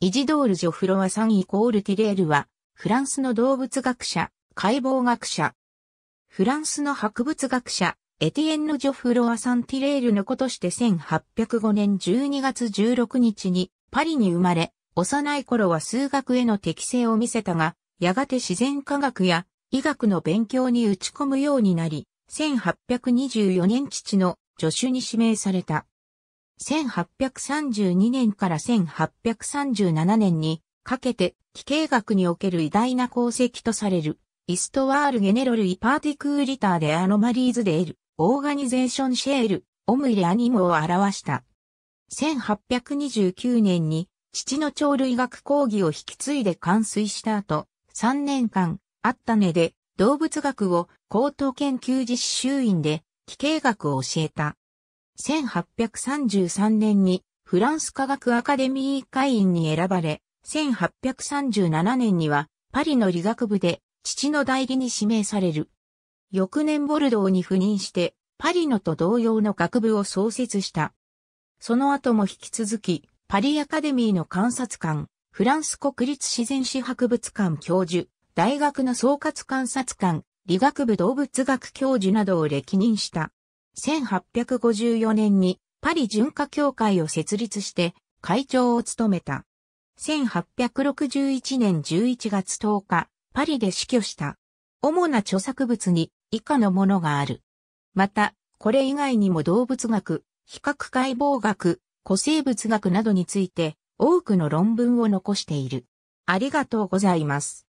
イジドール・ジョフロワさんイコール・ティレールは、フランスの動物学者、解剖学者。フランスの博物学者、エティエンヌ・ジョフロワさん・ティレールの子として1805年12月16日にパリに生まれ、幼い頃は数学への適性を見せたが、やがて自然科学や医学の勉強に打ち込むようになり、1824年父の助手に指名された。1832年から1837年にかけて、地形学における偉大な功績とされる、イストワール・ゲネロル・イパーティクーリターでアノマリーズデール、オーガニゼーション・シェール、オムイレ・アニムを表した。1829年に、父の鳥類学講義を引き継いで完遂した後、3年間、あったねで、動物学を高等研究実習院で、地形学を教えた。1833年にフランス科学アカデミー会員に選ばれ、1837年にはパリの理学部で父の代理に指名される。翌年ボルドーに赴任して、パリのと同様の学部を創設した。その後も引き続き、パリアカデミーの観察官、フランス国立自然史博物館教授、大学の総括観察官、理学部動物学教授などを歴任した。1854年にパリ巡化協会を設立して会長を務めた。1861年11月10日、パリで死去した。主な著作物に以下のものがある。また、これ以外にも動物学、比較解剖学、古生物学などについて多くの論文を残している。ありがとうございます。